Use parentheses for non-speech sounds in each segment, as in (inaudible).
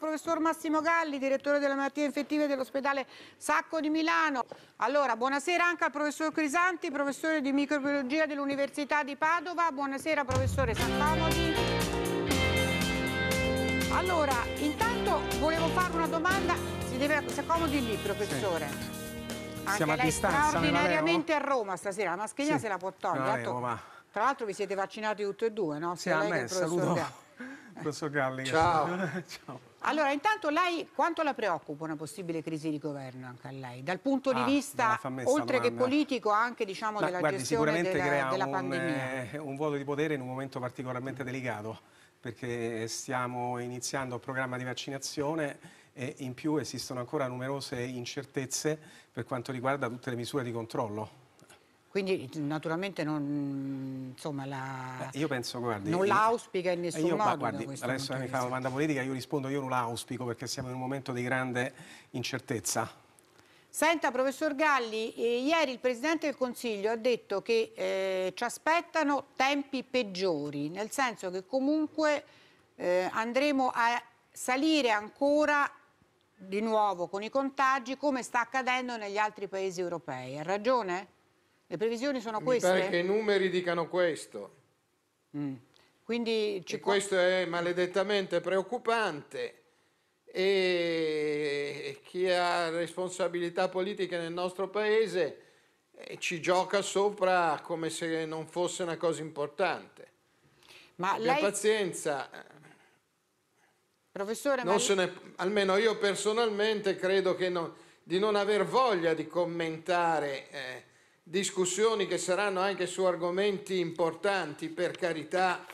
Professor Massimo Galli, direttore della malattia infettive dell'ospedale Sacco di Milano. Allora, buonasera anche al professor Crisanti, professore di microbiologia dell'Università di Padova. Buonasera professore Sant'Amodi. Allora, intanto volevo fare una domanda, si deve si accomodi lì professore. Sì. Anche Siamo a distanza, straordinariamente a Roma stasera, la mascherina sì. se la può togliere. La Tra l'altro vi siete vaccinati tutti e due, no? Sì, a me, saluto. (laughs) Professor Galli. Ciao. (laughs) Ciao. Allora, intanto lei quanto la preoccupa una possibile crisi di governo anche a lei? Dal punto di ah, vista, oltre domanda. che politico, anche diciamo, Ma, della guardi, gestione della, crea della un, pandemia? Eh, un vuoto di potere in un momento particolarmente delicato, perché stiamo iniziando il programma di vaccinazione e in più esistono ancora numerose incertezze per quanto riguarda tutte le misure di controllo. Quindi naturalmente non, insomma, la, eh, io penso, guardi, non l'auspica in nessun io, modo. Guardi, adesso mi fa una domanda politica, io rispondo io non l'auspico perché siamo in un momento di grande incertezza. Senta, professor Galli, eh, ieri il Presidente del Consiglio ha detto che eh, ci aspettano tempi peggiori, nel senso che comunque eh, andremo a salire ancora di nuovo con i contagi come sta accadendo negli altri paesi europei. Ha ragione? Le previsioni sono Mi queste? Mi pare che i numeri dicano questo. Mm. Quindi ci può... Questo è maledettamente preoccupante e chi ha responsabilità politica nel nostro paese eh, ci gioca sopra come se non fosse una cosa importante. Ma Abbia lei... pazienza. Professore, non ma... ne... almeno io personalmente credo non... di non aver voglia di commentare eh, discussioni che saranno anche su argomenti importanti, per carità,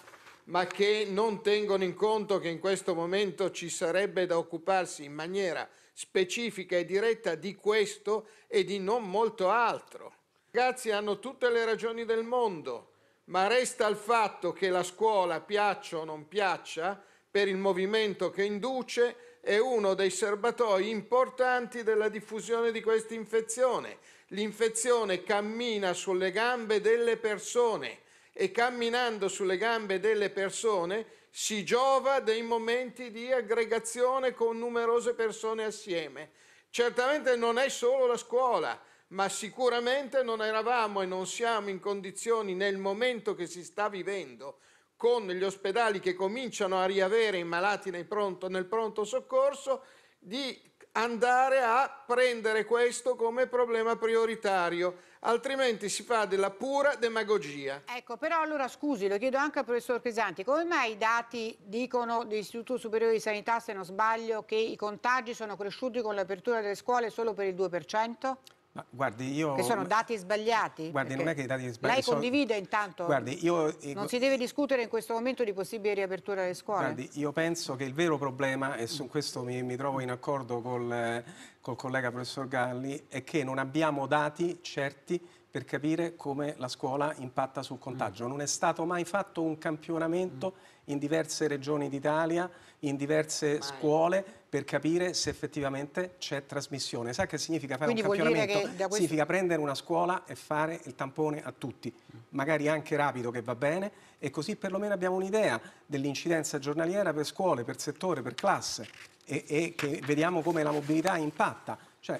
ma che non tengono in conto che in questo momento ci sarebbe da occuparsi in maniera specifica e diretta di questo e di non molto altro. I ragazzi hanno tutte le ragioni del mondo, ma resta il fatto che la scuola, piaccia o non piaccia, per il movimento che induce, è uno dei serbatoi importanti della diffusione di questa infezione L'infezione cammina sulle gambe delle persone e camminando sulle gambe delle persone si giova dei momenti di aggregazione con numerose persone assieme. Certamente non è solo la scuola, ma sicuramente non eravamo e non siamo in condizioni nel momento che si sta vivendo, con gli ospedali che cominciano a riavere i malati pronto, nel pronto soccorso, di andare a prendere questo come problema prioritario, altrimenti si fa della pura demagogia. Ecco, però allora scusi, lo chiedo anche al professor Crisanti, come mai i dati dicono dell'Istituto Superiore di Sanità, se non sbaglio, che i contagi sono cresciuti con l'apertura delle scuole solo per il 2%? No, guardi, io... Che sono dati sbagliati? Guardi, Perché non è che i dati sbagliati... Lei sono... condivide intanto? Guardi, io... Eh, non si deve discutere in questo momento di possibile riapertura delle scuole? Guardi, io penso che il vero problema, e su questo mi, mi trovo in accordo col, col collega professor Galli, è che non abbiamo dati certi per capire come la scuola impatta sul contagio. Mm. Non è stato mai fatto un campionamento mm. in diverse regioni d'Italia in diverse scuole per capire se effettivamente c'è trasmissione. Sai che significa fare Quindi un campionamento? Questo... Significa prendere una scuola e fare il tampone a tutti, magari anche rapido che va bene e così perlomeno abbiamo un'idea dell'incidenza giornaliera per scuole, per settore, per classe e, e che vediamo come la mobilità impatta. Cioè,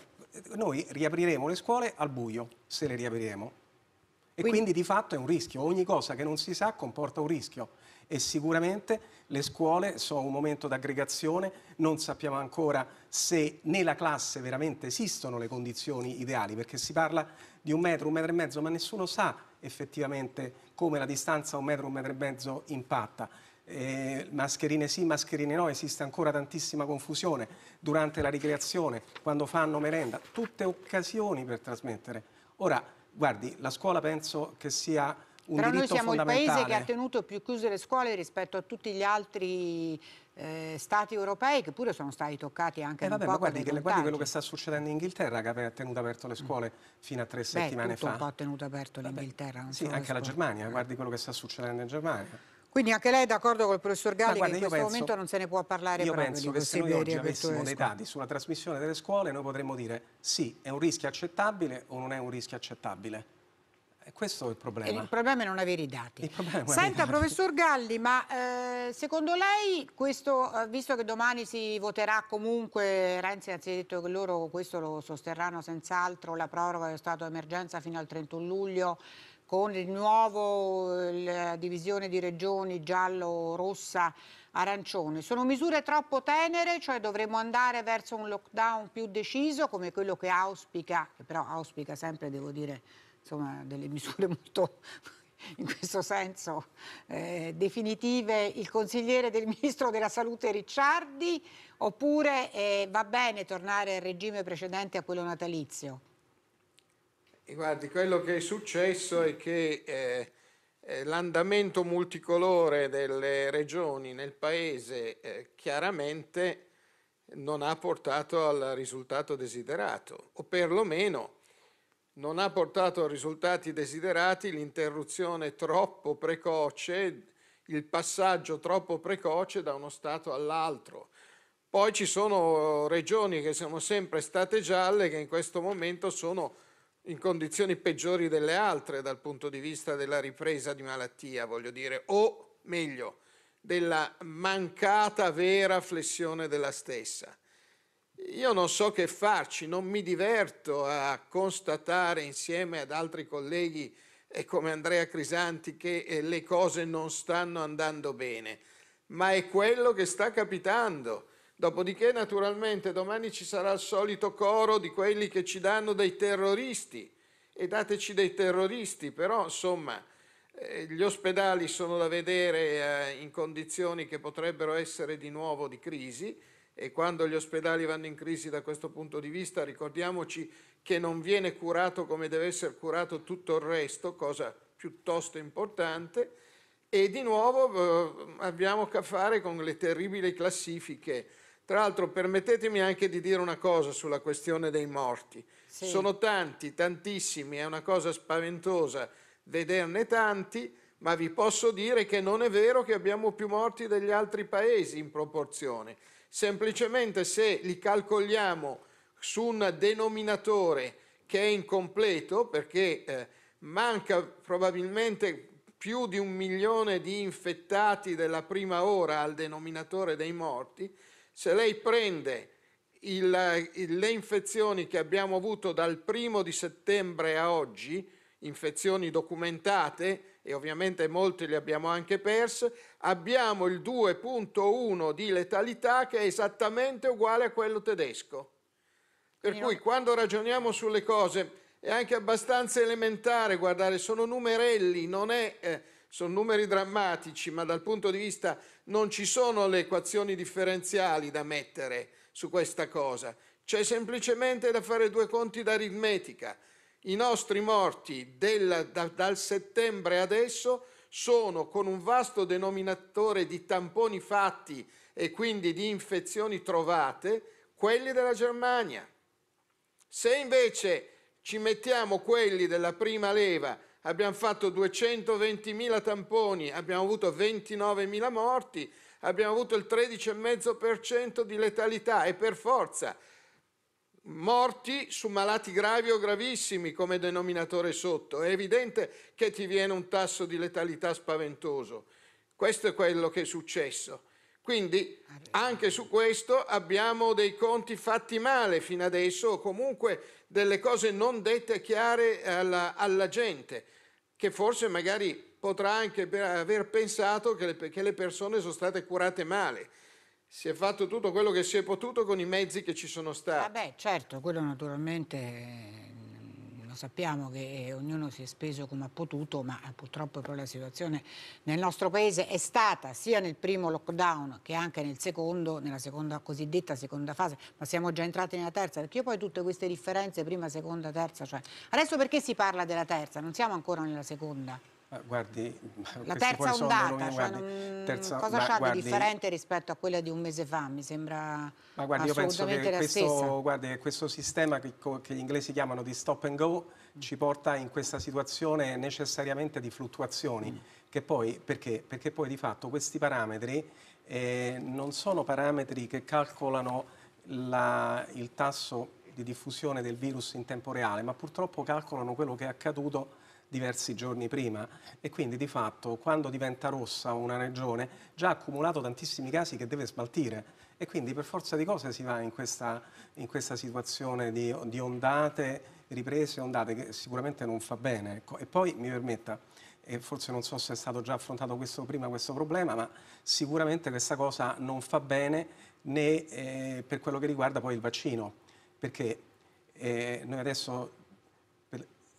noi riapriremo le scuole al buio, se le riapriremo, e quindi... quindi di fatto è un rischio, ogni cosa che non si sa comporta un rischio e sicuramente le scuole sono un momento d'aggregazione, non sappiamo ancora se nella classe veramente esistono le condizioni ideali, perché si parla di un metro, un metro e mezzo, ma nessuno sa effettivamente come la distanza un metro, un metro e mezzo impatta. Eh, mascherine sì, mascherine no, esiste ancora tantissima confusione durante la ricreazione, quando fanno merenda, tutte occasioni per trasmettere. Ora, Guardi, la scuola penso che sia un Però diritto fondamentale. Però noi siamo il paese che ha tenuto più chiuse le scuole rispetto a tutti gli altri eh, stati europei che pure sono stati toccati anche eh, vabbè, ma guardi, che, guardi quello che sta succedendo in Inghilterra che ha tenuto aperto le scuole fino a tre Beh, settimane fa. Beh, un po' ha tenuto aperto l'Inghilterra. Sì, anche la Germania, guardi quello che sta succedendo in Germania. Quindi anche lei è d'accordo col professor Galli guarda, che in questo penso, momento non se ne può parlare io penso che se noi oggi avessimo dei dati sulla trasmissione delle scuole noi potremmo dire sì, è un rischio accettabile o non è un rischio accettabile. E questo è il problema. E il problema è non avere i dati. Senta, dati. professor Galli, ma eh, secondo lei, questo, eh, visto che domani si voterà comunque, Renzi ha detto che loro questo lo sosterranno senz'altro, la proroga dello stato d'emergenza fino al 31 luglio, con il nuovo eh, la divisione di regioni giallo, rossa, arancione. Sono misure troppo tenere, cioè dovremo andare verso un lockdown più deciso come quello che auspica, che però auspica sempre, devo dire, insomma, delle misure (laughs) molto in questo senso eh, definitive il consigliere del ministro della salute Ricciardi oppure eh, va bene tornare al regime precedente a quello natalizio? guardi, quello che è successo è che eh, eh, l'andamento multicolore delle regioni nel paese eh, chiaramente non ha portato al risultato desiderato, o perlomeno non ha portato a risultati desiderati l'interruzione troppo precoce, il passaggio troppo precoce da uno Stato all'altro. Poi ci sono regioni che sono sempre state gialle che in questo momento sono in condizioni peggiori delle altre dal punto di vista della ripresa di malattia, voglio dire, o meglio, della mancata vera flessione della stessa. Io non so che farci, non mi diverto a constatare insieme ad altri colleghi eh, come Andrea Crisanti che eh, le cose non stanno andando bene, ma è quello che sta capitando. Dopodiché naturalmente domani ci sarà il solito coro di quelli che ci danno dei terroristi e dateci dei terroristi, però insomma eh, gli ospedali sono da vedere eh, in condizioni che potrebbero essere di nuovo di crisi e quando gli ospedali vanno in crisi da questo punto di vista ricordiamoci che non viene curato come deve essere curato tutto il resto, cosa piuttosto importante, e di nuovo eh, abbiamo a che fare con le terribili classifiche tra l'altro permettetemi anche di dire una cosa sulla questione dei morti. Sì. Sono tanti, tantissimi, è una cosa spaventosa vederne tanti, ma vi posso dire che non è vero che abbiamo più morti degli altri paesi in proporzione. Semplicemente se li calcoliamo su un denominatore che è incompleto, perché eh, manca probabilmente più di un milione di infettati della prima ora al denominatore dei morti, se lei prende il, le infezioni che abbiamo avuto dal primo di settembre a oggi, infezioni documentate e ovviamente molte le abbiamo anche perse, abbiamo il 2.1 di letalità che è esattamente uguale a quello tedesco. Per Quindi cui quando ragioniamo sulle cose è anche abbastanza elementare, guardare, sono numerelli, non è... Eh, sono numeri drammatici, ma dal punto di vista non ci sono le equazioni differenziali da mettere su questa cosa. C'è semplicemente da fare due conti d'aritmetica. I nostri morti del, da, dal settembre adesso sono con un vasto denominatore di tamponi fatti e quindi di infezioni trovate, quelli della Germania. Se invece ci mettiamo quelli della prima leva abbiamo fatto 220.000 tamponi, abbiamo avuto 29.000 morti, abbiamo avuto il 13,5% di letalità e per forza morti su malati gravi o gravissimi come denominatore sotto. È evidente che ti viene un tasso di letalità spaventoso. Questo è quello che è successo. Quindi anche su questo abbiamo dei conti fatti male fino adesso o comunque delle cose non dette chiare alla, alla gente che forse magari potrà anche aver pensato che le, persone sono state curate male. Si è fatto tutto quello che si è potuto con i mezzi che ci sono stati. Vabbè, ah certo, quello naturalmente sappiamo che eh, ognuno si è speso come ha potuto, ma eh, purtroppo però la situazione nel nostro paese è stata sia nel primo lockdown che anche nel secondo, nella seconda cosiddetta seconda fase, ma siamo già entrati nella terza, perché io poi tutte queste differenze prima, seconda, terza, cioè adesso perché si parla della terza? Non siamo ancora nella seconda guardi, la terza ondata, cioè, non... terza... cosa c'ha di differente rispetto a quella di un mese fa? Mi sembra Ma guardi, io penso che questo, guardi, questo, sistema che, che, gli inglesi chiamano di stop and go mm. ci porta in questa situazione necessariamente di fluttuazioni. Mm. Che poi, perché? perché poi di fatto questi parametri eh, non sono parametri che calcolano la, il tasso di diffusione del virus in tempo reale, ma purtroppo calcolano quello che è accaduto diversi giorni prima e quindi di fatto quando diventa rossa una regione già ha accumulato tantissimi casi che deve smaltire e quindi per forza di cose si va in questa, in questa situazione di, di, ondate, riprese, ondate che sicuramente non fa bene. Ecco. E poi mi permetta, e forse non so se è stato già affrontato questo, prima questo problema, ma sicuramente questa cosa non fa bene né eh, per quello che riguarda poi il vaccino, perché eh, noi adesso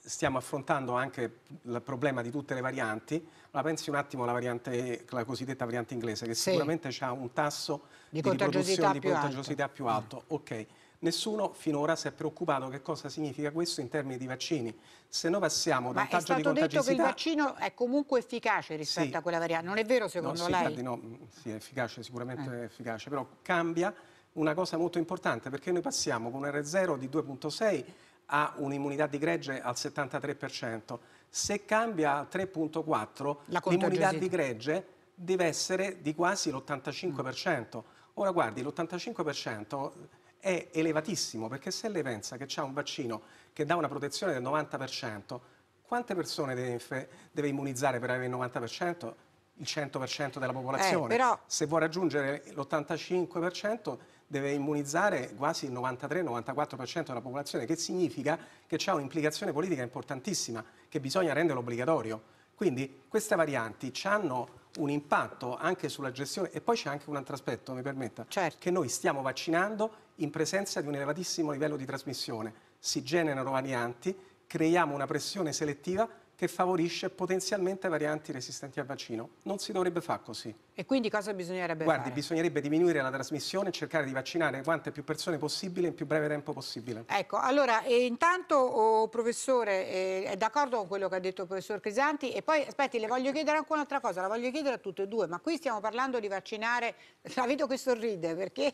stiamo affrontando anche il problema di tutte le varianti, ma pensi un attimo alla variante, la cosiddetta variante inglese, che sì. sicuramente ha un tasso di, di contagiosità, più, contagiosità alto. più alto. Mm. Okay. Nessuno finora si è preoccupato che cosa significa questo in termini di vaccini. Se noi passiamo dal taggio di contagiosità... Ma è stato detto che il vaccino è comunque efficace rispetto sì. a quella variante, non è vero secondo no, lei? Sì, no, mm, sì, è efficace, sicuramente eh. è efficace, però cambia una cosa molto importante perché noi passiamo con un R0 di 2.6 ha un'immunità di gregge al 73%, se cambia al 3.4 l'immunità di gregge deve essere di quasi l'85%. Ora guardi, l'85% è elevatissimo perché se lei pensa che c'è un vaccino che dà una protezione del 90%, quante persone deve, deve immunizzare per avere il 90%? il 100% della eh, popolazione. Eh, però... Se vuoi raggiungere l'85%, deve immunizzare quasi il 93-94% della popolazione, che significa che c'è un'implicazione politica importantissima, che bisogna renderlo obbligatorio. Quindi queste varianti hanno un impatto anche sulla gestione e poi c'è anche un altro aspetto, mi permetta, certo. che noi stiamo vaccinando in presenza di un elevatissimo livello di trasmissione. Si generano varianti, creiamo una pressione selettiva che favorisce potenzialmente varianti resistenti al vaccino. Non si dovrebbe fare così. E quindi cosa bisognerebbe Guardi, fare? Guardi, bisognerebbe diminuire la trasmissione e cercare di vaccinare quante più persone possibile in più breve tempo possibile. Ecco, allora intanto, oh, professore, eh, è d'accordo con quello che ha detto il professor Crisanti e poi, aspetti, le voglio chiedere anche un'altra cosa, la voglio chiedere a tutte e due, ma qui stiamo parlando di vaccinare, (laughs) la vedo che sorride perché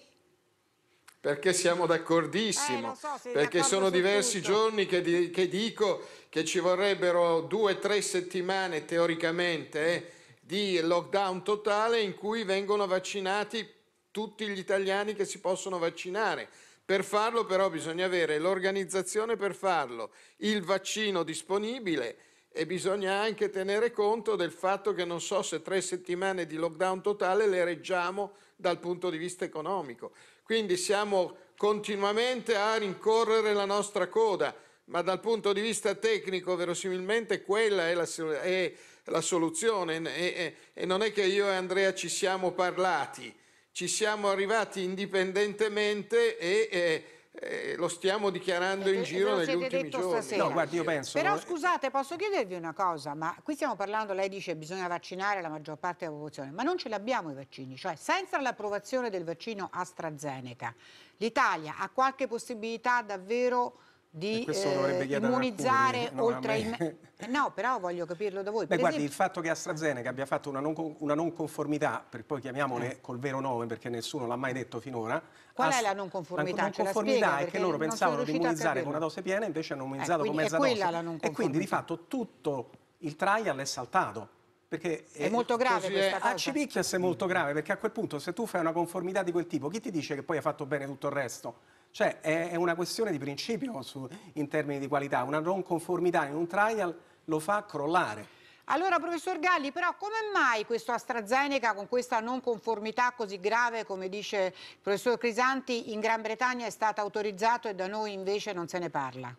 perché siamo eh, d'accordissimo, eh, so perché sono diversi tutto. giorni che, di, che, dico che ci vorrebbero due o tre settimane teoricamente eh, di lockdown totale in cui vengono vaccinati tutti gli italiani che si possono vaccinare. Per farlo però bisogna avere l'organizzazione per farlo, il vaccino disponibile e bisogna anche tenere conto del fatto che non so se tre settimane di lockdown totale le reggiamo dal punto di vista economico. Quindi siamo continuamente a rincorrere la nostra coda, ma dal punto di vista tecnico verosimilmente quella è la, è la soluzione e, e, e non è che io e Andrea ci siamo parlati, ci siamo arrivati indipendentemente e, e eh, lo stiamo dichiarando eh, in eh, giro negli ultimi giorni. Stasera. No, guardi, io penso... Però eh. scusate, posso chiedervi una cosa, ma qui stiamo parlando, lei dice che bisogna vaccinare la maggior parte della popolazione, ma non ce l'abbiamo i vaccini, cioè senza l'approvazione del vaccino AstraZeneca, l'Italia ha qualche possibilità davvero di eh, immunizzare alcuni, oltre ai... No, però voglio capirlo da voi. Beh, guardi, esempio... il fatto che AstraZeneca abbia fatto una non, una non conformità, per poi chiamiamole eh. col vero nome perché nessuno l'ha mai detto finora. Qual è la non conformità? La non conformità è che loro pensavano di immunizzare con una dose piena, e invece hanno eh, immunizzato eh, con mezza dose. E quindi di fatto tutto il trial è saltato perché è, è molto grave così, questa cosa. A ah, Cipicchias è molto mm. grave perché a quel punto se tu fai una conformità di quel tipo, chi ti dice che poi ha fatto bene tutto il resto? Cioè è, una questione di principio su, in termini di qualità, una non conformità in un trial lo fa crollare. Allora, professor Galli, però come mai questo AstraZeneca con questa non conformità così grave, come dice il professor Crisanti, in Gran Bretagna è stato autorizzato e da noi invece non se ne parla?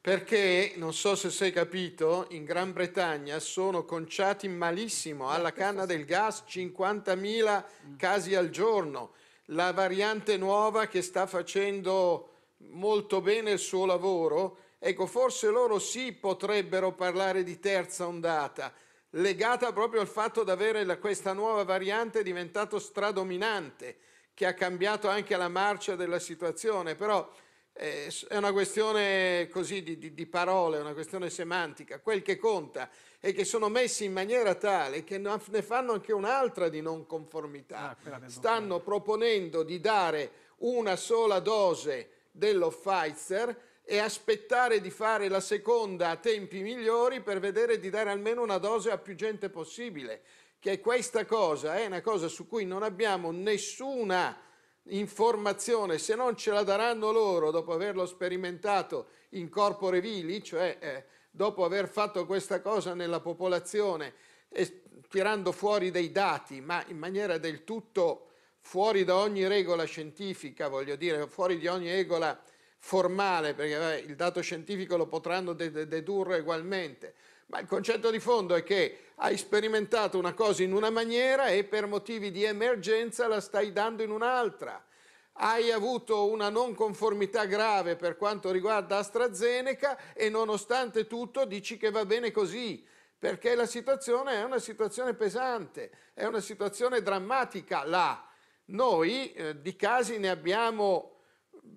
Perché, non so se sei capito, in Gran Bretagna sono conciati malissimo alla ecco, canna del gas 50.000 casi al giorno la variante nuova che sta facendo molto bene il suo lavoro, ecco, forse loro sì potrebbero parlare di terza ondata, legata proprio al fatto di avere la, questa nuova variante diventato stradominante, che ha cambiato anche la marcia della situazione, però eh, è una questione così di, di, di parole, è una questione semantica, quel che conta è che sono messi in maniera tale che ne fanno anche un'altra di non conformità. Ah, Stanno proponendo di dare una sola dose dello Pfizer e aspettare di fare la seconda a tempi migliori per vedere di dare almeno una dose a più gente possibile. Che questa cosa è una cosa su cui non abbiamo nessuna informazione, se non ce la daranno loro dopo averlo sperimentato in corpore vili, cioè eh, dopo aver fatto questa cosa nella popolazione, eh, tirando fuori dei dati, ma in maniera del tutto fuori da ogni regola scientifica, voglio dire, fuori di ogni regola formale, perché vabbè, il dato scientifico lo potranno de- dedurre ugualmente, ma il concetto di fondo è che hai sperimentato una cosa in una maniera e per motivi di emergenza la stai dando in un'altra. Hai avuto una non conformità grave per quanto riguarda AstraZeneca e nonostante tutto dici che va bene così, perché la situazione è una situazione pesante, è una situazione drammatica là. Noi eh, di casi ne abbiamo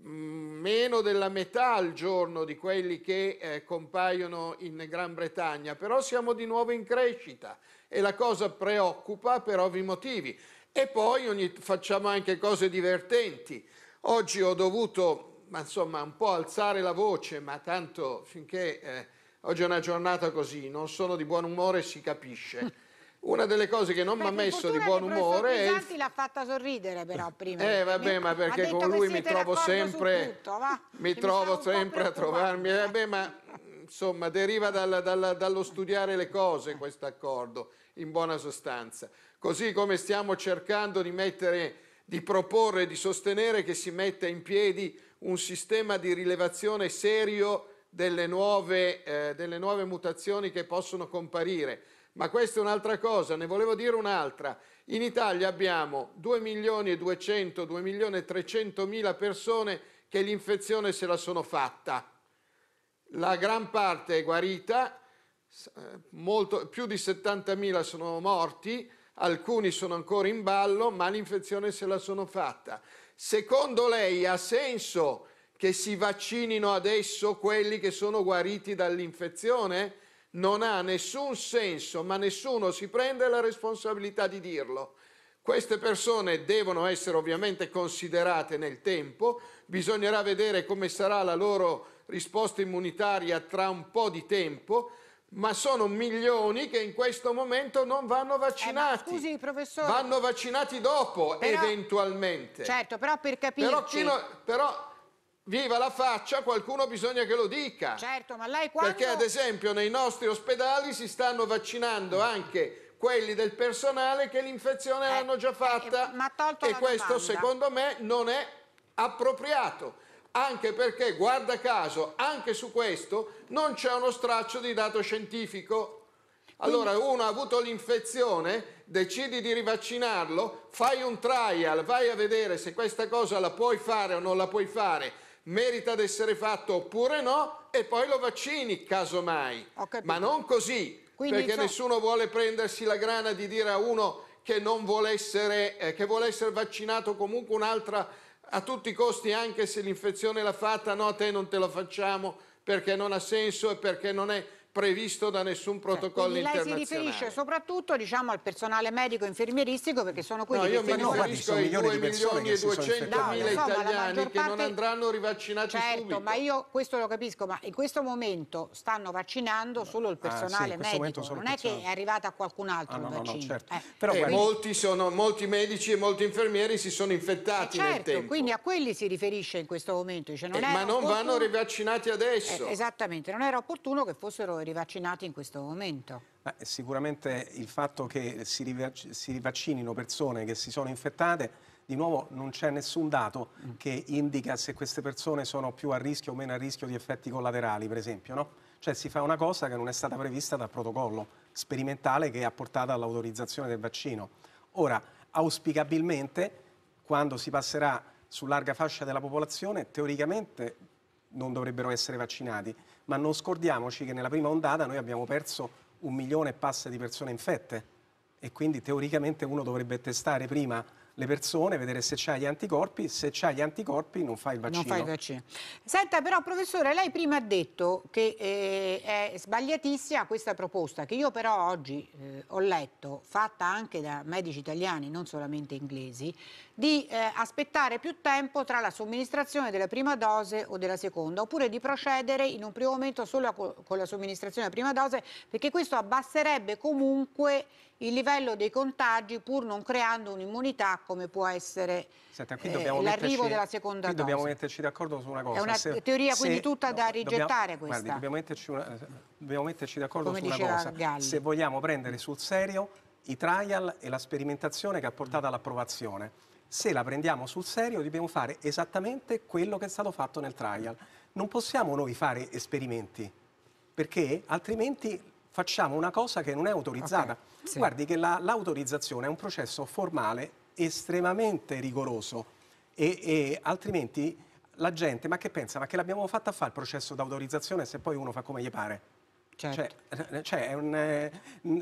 meno della metà al giorno di quelli che eh, compaiono in Gran Bretagna, però siamo di nuovo in crescita e la cosa preoccupa per ovvi motivi. E poi ogni, facciamo anche cose divertenti. Oggi ho dovuto, insomma, un po' alzare la voce, ma tanto finché eh, oggi è una giornata così, non sono di buon umore, si capisce. Una delle cose che non mi ha messo di buon umore è... Pesanti l'ha fatta sorridere però eh, prima. Eh vabbè, ma perché con lui mi trovo sempre... Tutto, mi che trovo mi sempre a trovarmi. Eh, eh, vabbè, ma insomma, deriva dalla, dalla, dallo studiare le cose questo accordo, in buona sostanza. Così come stiamo cercando di mettere, di proporre, di sostenere che si metta in piedi un sistema di rilevazione serio delle nuove, eh, delle nuove mutazioni che possono comparire ma questa è un'altra cosa, ne volevo dire un'altra. In Italia abbiamo 2 milioni e 200, 2 milioni e 300 mila persone che l'infezione se la sono fatta. La gran parte è guarita, eh, molto, più di 70 mila sono morti, alcuni sono ancora in ballo, ma l'infezione se la sono fatta. Secondo lei ha senso che si vaccinino adesso quelli che sono guariti dall'infezione? non ha nessun senso, ma nessuno si prende la responsabilità di dirlo. Queste persone devono essere ovviamente considerate nel tempo, bisognerà vedere come sarà la loro risposta immunitaria tra un po' di tempo, ma sono milioni che in questo momento non vanno eh, vaccinati. Eh, scusi, professore. Vanno vaccinati dopo, però, eventualmente. Certo, però per capirci... Però, però viva la faccia, qualcuno bisogna che lo dica. Certo, ma lei quando... Perché ad esempio nei nostri ospedali si stanno vaccinando anche quelli del personale che l'infezione eh, l'hanno già eh, fatta eh, e questo domanda. secondo me non è appropriato anche perché, guarda caso, anche su questo non c'è uno straccio di dato scientifico. Allora, uno ha avuto l'infezione, decidi di rivaccinarlo, fai un trial, vai a vedere se questa cosa la puoi fare o non la puoi fare merita di essere fatto oppure no, e poi lo vaccini casomai, ma non così, Quindi perché ciò... nessuno vuole prendersi la grana di dire a uno che non vuole essere, eh, che vuole essere vaccinato comunque un'altra a tutti i costi, anche se l'infezione l'ha fatta, no, a te non te lo facciamo perché non ha senso e perché non è previsto da nessun cioè, protocollo cioè, internazionale. Lei si riferisce soprattutto diciamo, al personale medico e infermieristico perché sono quelli no, che... Io mi riferisco ai 2 milioni e 200 mila italiani che non andranno rivaccinati certo, subito. ma io questo lo capisco, ma in questo momento stanno vaccinando solo il personale ah, sì, medico, non è che è arrivato a qualcun altro ah, il no, vaccino. No, no, certo. eh. Però eh, quindi... molti, sono, molti, medici e molti infermieri si sono infettati eh, certo, nel tempo. quindi a quelli si riferisce in questo momento. Cioè, non eh, ma non opportuno... vanno rivaccinati adesso. Eh, esattamente, non era opportuno che fossero i vaccinati in questo momento. Beh, sicuramente il fatto che si, rivac si rivaccinino persone che si sono infettate di nuovo non c'è nessun dato mm. che indica se queste persone sono più a rischio o meno a rischio di effetti collaterali, per esempio, no? Cioè si fa una cosa che non è stata prevista dal protocollo sperimentale che ha portato all'autorizzazione del vaccino. Ora, auspicabilmente, quando si passerà su larga fascia della popolazione, teoricamente non dovrebbero essere vaccinati, ma non scordiamoci che nella prima ondata noi abbiamo perso un milione e passa di persone infette e quindi teoricamente uno dovrebbe testare prima le persone, vedere se c'ha gli anticorpi, se c'ha gli anticorpi non fai il vaccino. Non fa il vaccino. Senta però professore, lei prima ha detto che eh, è sbagliatissima questa proposta, che io però oggi eh, ho letto, fatta anche da medici italiani, non solamente inglesi, di eh, aspettare più tempo tra la somministrazione della prima dose o della seconda, oppure di procedere in un primo momento solo con la somministrazione della prima dose, perché questo abbasserebbe comunque il livello dei contagi pur non creando un'immunità come può essere eh, l'arrivo della seconda qui dose. dobbiamo metterci d'accordo su una cosa. È una se, teoria quindi tutta no, da rigettare dobbiamo, questa. Guardi, dobbiamo metterci, metterci d'accordo su una cosa. Galli. Se vogliamo prendere sul serio i trial e la sperimentazione che ha portato all'approvazione. Se la prendiamo sul serio dobbiamo fare esattamente quello che è stato fatto nel trial. Non possiamo noi fare esperimenti perché altrimenti facciamo una cosa che non è autorizzata. Okay, sì. Guardi che l'autorizzazione la, è un processo formale estremamente rigoroso e, e altrimenti la gente, ma che pensa, ma che l'abbiamo fatta a fare il processo d'autorizzazione se poi uno fa come gli pare? Certo. Cioè, eh, cioè un, eh,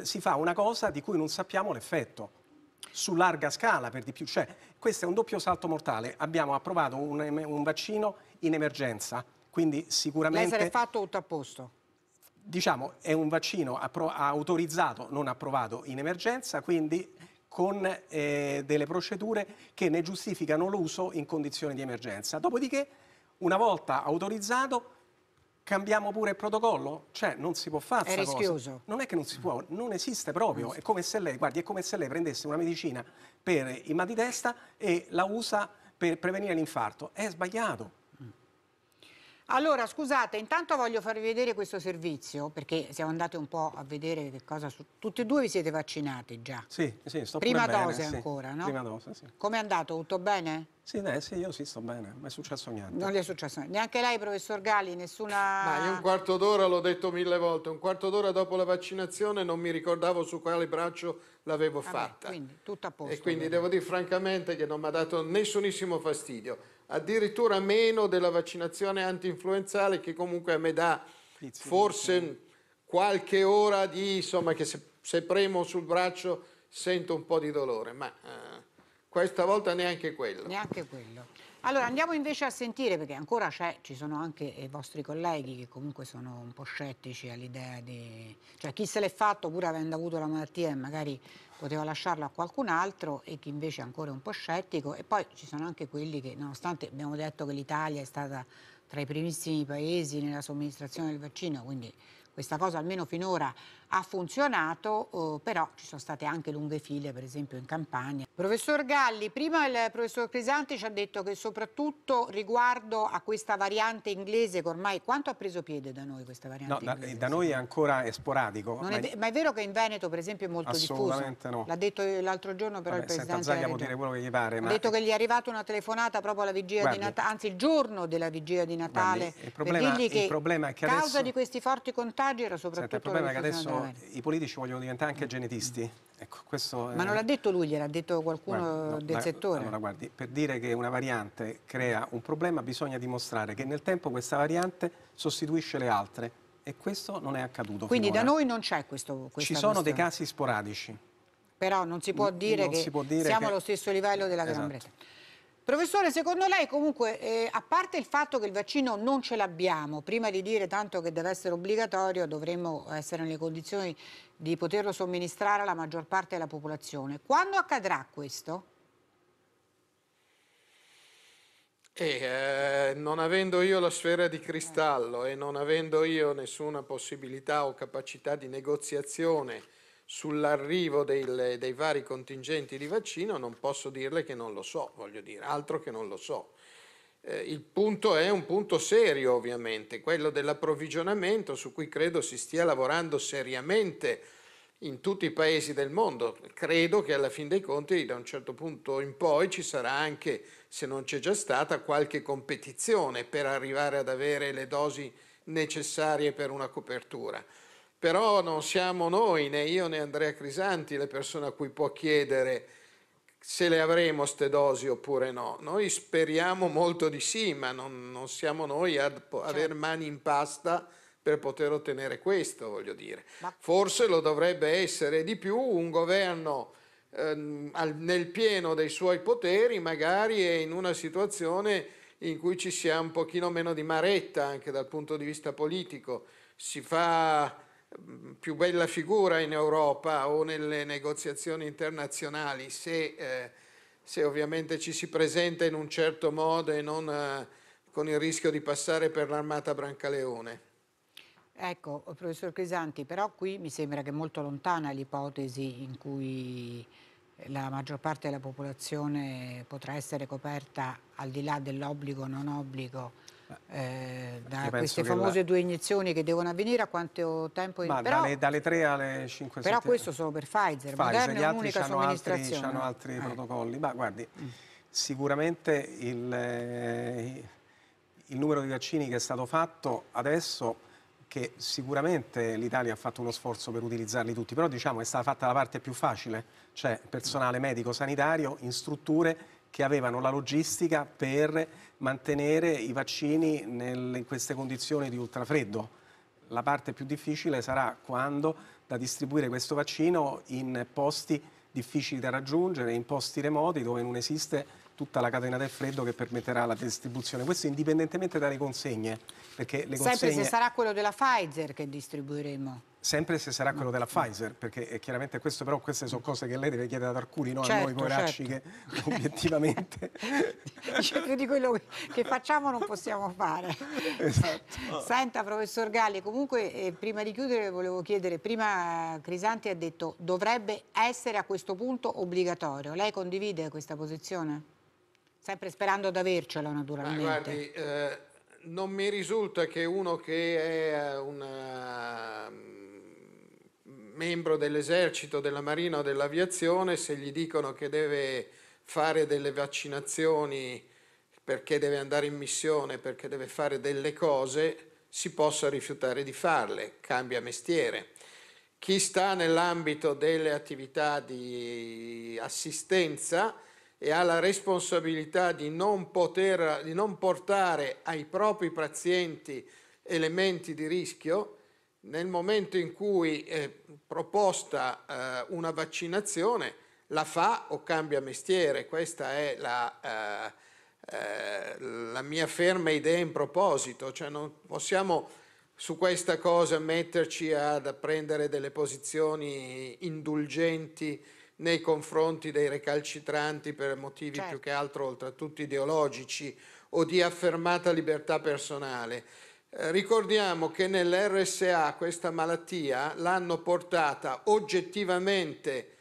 si fa una cosa di cui non sappiamo l'effetto su larga scala per di più, cioè questo è un doppio salto mortale, abbiamo approvato un, un vaccino in emergenza, quindi sicuramente... Lei se fatto tutto a posto? diciamo, è un vaccino autorizzato, non approvato in emergenza, quindi con eh, delle procedure che ne giustificano l'uso in condizioni di emergenza. Dopodiché, una volta autorizzato, cambiamo pure il protocollo? Cioè, non si può fare. È rischioso. Cosa. Non è che non si può, non esiste proprio. è come se lei, guardi, è come se lei prendesse una medicina per il mal di testa e la usa per prevenire l'infarto. È sbagliato. Allora, scusate, intanto voglio farvi vedere questo servizio, perché siamo andati un po' a vedere che cosa... Su... Tutti e due vi siete vaccinati già? Sì, sì, sto Prima bene, dose sì. ancora, no? Prima dose, sì. Come è andato? Tutto bene? Sì, dai, sì, io sì, sto bene, non è successo niente. Non gli è successo niente. Neanche lei, professor Gali, nessuna... Ma io un quarto d'ora, l'ho detto mille volte, un quarto d'ora dopo la vaccinazione non mi ricordavo su quale braccio l'avevo fatta. Quindi, tutto a posto. E quindi ovviamente. devo dire francamente che non mi ha dato nessunissimo fastidio addirittura meno della vaccinazione anti-influenzale che comunque a me dà forse qualche ora di, insomma, che se, se premo sul braccio sento un po' di dolore, ma eh, questa volta neanche quello. Neanche quello. Allora andiamo invece a sentire, perché ancora c'è, ci sono anche i eh, vostri colleghi che comunque sono un po' scettici all'idea di... cioè chi se l'è fatto pur avendo avuto la malattia e magari poteva lasciarla a qualcun altro e chi invece è ancora un po' scettico e poi ci sono anche quelli che nonostante abbiamo detto che l'Italia è stata tra i primissimi paesi nella somministrazione del vaccino, quindi questa cosa almeno finora ha funzionato, eh, però ci sono state anche lunghe file, per esempio in Campania. Professor Galli, prima il professor Crisanti ci ha detto che soprattutto riguardo a questa variante inglese, che ormai quanto ha preso piede da noi questa variante no, inglese? Da, da noi ancora è sporadico. Ma è, ma, è, vero che in Veneto, per esempio, è molto Assolutamente diffuso? Assolutamente no. L'ha detto l'altro giorno però Vabbè, il Presidente Zaglia può dire quello che gli pare. Ha detto che gli è arrivata una telefonata proprio alla vigilia guardi, di Natale, anzi il giorno della vigilia di Natale, guardi, il problema, per dirgli che, il problema è che causa di questi forti contagi era soprattutto Senta, il problema è che adesso i politici vogliono diventare anche genetisti. Ecco, Ma non l'ha detto lui, gliel'ha detto qualcuno guarda, no, del la, settore. Allora, guardi, per dire che una variante crea un problema bisogna dimostrare che nel tempo questa variante sostituisce le altre e questo non è accaduto. Quindi finora. da noi non c'è questo problema. Ci sono questione. dei casi sporadici. Però non si può dire non che può dire siamo che... allo stesso livello della esatto. Gran Bretagna. Professore, secondo lei comunque, eh, a parte il fatto che il vaccino non ce l'abbiamo, prima di dire tanto che deve essere obbligatorio, dovremmo essere nelle condizioni di poterlo somministrare alla maggior parte della popolazione. Quando accadrà questo? Eh, eh, non avendo io la sfera di cristallo e non avendo io nessuna possibilità o capacità di negoziazione sull'arrivo dei, dei vari contingenti di vaccino non posso dirle che non lo so, voglio dire, altro che non lo so. Eh, il punto è un punto serio ovviamente, quello dell'approvvigionamento su cui credo si stia lavorando seriamente in tutti i paesi del mondo. Credo che alla fin dei conti da un certo punto in poi ci sarà anche, se non c'è già stata, qualche competizione per arrivare ad avere le dosi necessarie per una copertura. Però non siamo noi, né io né Andrea Crisanti, le persone a cui può chiedere se le avremo ste dosi oppure no. Noi speriamo molto di sì, ma non, non siamo noi ad certo. avere mani in pasta per poter ottenere questo, voglio dire. Ma... Forse lo dovrebbe essere di più un governo ehm, al, nel pieno dei suoi poteri, magari è in una situazione in cui ci sia un pochino meno di maretta anche dal punto di vista politico. Si fa più bella figura in Europa o nelle negoziazioni internazionali se, eh, se ovviamente ci si presenta in un certo modo e non eh, con il rischio di passare per l'armata Brancaleone. Ecco, professor Crisanti, però qui mi sembra che è molto lontana l'ipotesi in cui la maggior parte della popolazione potrà essere coperta al di là dell'obbligo o non obbligo eh, da queste famose la... due iniezioni che devono avvenire a quanto tempo? In... Ma però, dalle, dalle, 3 alle 5 Però questo solo per Pfizer, Pfizer gli è un'unica Altri, c'hanno altri eh. protocolli, ma guardi, mm. sicuramente il, eh, il numero di vaccini che è stato fatto adesso che sicuramente l'Italia ha fatto uno sforzo per utilizzarli tutti, però diciamo è stata fatta la parte più facile, cioè personale medico sanitario in strutture che avevano la logistica per mantenere i vaccini nel, in queste condizioni di ultrafreddo. La parte più difficile sarà quando da distribuire questo vaccino in posti difficili da raggiungere, in posti remoti dove non esiste tutta la catena del freddo che permetterà la distribuzione. Questo indipendentemente dalle consegne. Perché le consegne... Sempre se sarà quello della Pfizer che distribuiremo sempre se sarà quello della Pfizer, perché eh, chiaramente questo però queste sono cose che lei deve chiedere ad alcuni, no? certo, a noi poracci certo, certo. che obiettivamente... (laughs) Dice più di quello che facciamo non possiamo fare. Esatto. Eh, senta professor Galli, comunque eh, prima di chiudere volevo chiedere, prima Crisanti ha detto dovrebbe essere a questo punto obbligatorio, lei condivide questa posizione? Sempre sperando ad avercela naturalmente. Ma guardi, eh, non mi risulta che uno che è una membro dell'esercito, della marina o dell'aviazione, se gli dicono che deve fare delle vaccinazioni perché deve andare in missione, perché deve fare delle cose, si possa rifiutare di farle, cambia mestiere. Chi sta nell'ambito delle attività di assistenza e ha la responsabilità di non, poter, di non portare ai propri pazienti elementi di rischio, nel momento in cui è proposta eh, una vaccinazione la fa o cambia mestiere, questa è la, eh, eh, la mia ferma idea in proposito, cioè non possiamo su questa cosa metterci ad prendere delle posizioni indulgenti nei confronti dei recalcitranti per motivi certo. più che altro oltretutto ideologici o di affermata libertà personale. Eh, ricordiamo che nell'RSA questa malattia l'hanno portata oggettivamente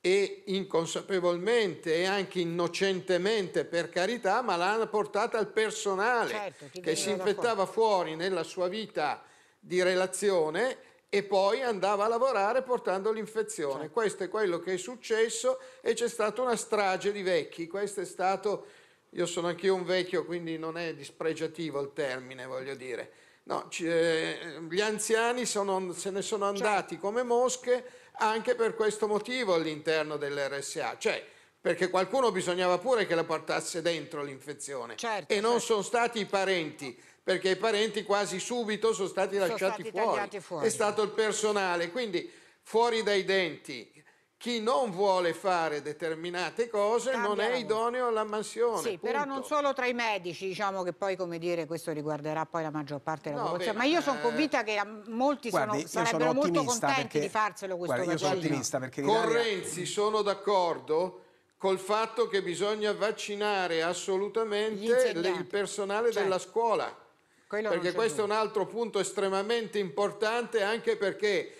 e inconsapevolmente e anche innocentemente per carità, ma l'hanno portata al personale certo, che si infettava fuori. nella sua vita di relazione e poi andava a lavorare portando l'infezione. Certo. Questo è quello che è successo e c'è stata una strage di vecchi. Questo è stato io sono anch'io un vecchio, quindi non è dispregiativo il termine, voglio dire. No, eh, gli anziani sono, se ne sono cioè? andati cioè. come mosche anche per questo motivo all'interno dell'RSA, cioè perché qualcuno bisognava pure che la portasse dentro l'infezione certo, e non certo. sono stati i parenti, perché i parenti quasi subito sono stati sono lasciati stati fuori. fuori, è stato il personale, quindi fuori dai denti, chi non vuole fare determinate cose Cambia non è idoneo alla mansione. Sì, punto. però non solo tra i medici, diciamo che poi come dire questo riguarderà poi la maggior parte della no, popolazione, beh, ma io sono eh, convinta che mm, molti guardi, sono, sarebbero sono molto contenti perché, di farselo questo guardi, io sono ottimista perché Con Renzi sono d'accordo col fatto che bisogna vaccinare assolutamente il personale cioè, della certo. scuola. Perché questo più. è un altro punto estremamente importante anche perché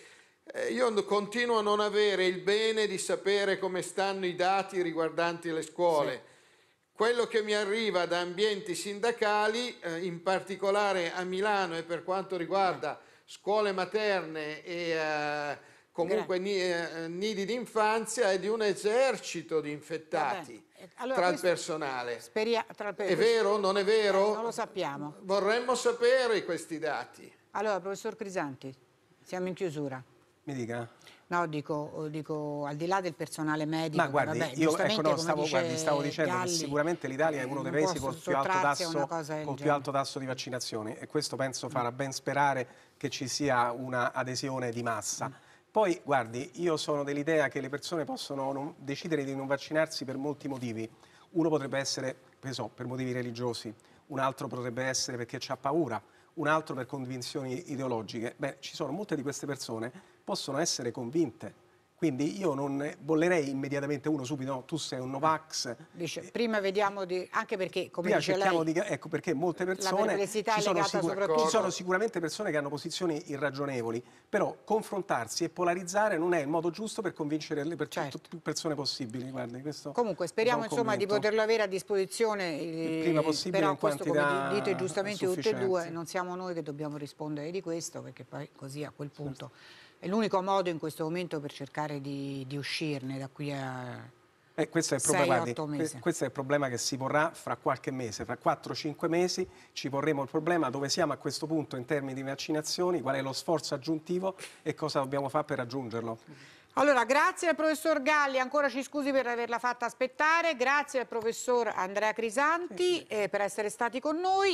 io continuo a non avere il bene di sapere come stanno i dati riguardanti le scuole. Sì. Quello che mi arriva da ambienti sindacali, eh, in particolare a Milano e per quanto riguarda scuole materne e eh, comunque ni, eh, nidi d'infanzia, è di un esercito di infettati allora, tra il personale. Speria- tra il per- è vero? o Non è vero? non lo sappiamo. Vorremmo sapere questi dati. Allora, professor Crisanti, siamo in chiusura. Mi dica. No, dico, dico, al di là del personale medico. Ma guardi, vabbè, io ecco, no, stavo, guardi, stavo, dicendo Galli, che sicuramente l'Italia è uno dei paesi col, più alto, tasso, col più alto, tasso, di vaccinazioni e questo penso farà ben sperare che ci sia un'adesione di massa. Mm. Poi, guardi, io sono dell'idea che le persone possono non, decidere di non vaccinarsi per molti motivi. Uno potrebbe essere, so, per motivi religiosi, un altro potrebbe essere perché ha paura un altro per convinzioni ideologiche. Beh, ci sono molte di queste persone possono essere convinte quindi io non bollerei immediatamente uno subito, no, tu sei un Novax. Dice, prima vediamo di... anche perché, come prima dice lei, di, ecco perché molte persone... Ci sono, sicura, ci sono sicuramente persone che hanno posizioni irragionevoli, però confrontarsi e polarizzare non è il modo giusto per convincere le per certo. più persone possibili. Guardi, Comunque speriamo insomma di poterlo avere a disposizione eh, il prima possibile però in questo, come dite giustamente tutte e due, non siamo noi che dobbiamo rispondere di questo, perché poi così a quel certo. punto... Certo è l'unico modo in questo momento per cercare di, di uscirne da qui a eh, questo, è problema, guardi, questo, è il problema che si porrà fra qualche mese, fra 4-5 mesi ci porremo il problema dove siamo a questo punto in termini di vaccinazioni, qual è lo sforzo aggiuntivo e cosa dobbiamo fare per raggiungerlo. Allora, grazie al professor Galli, ancora ci scusi per averla fatta aspettare, grazie al professor Andrea Crisanti eh, per essere stati con noi.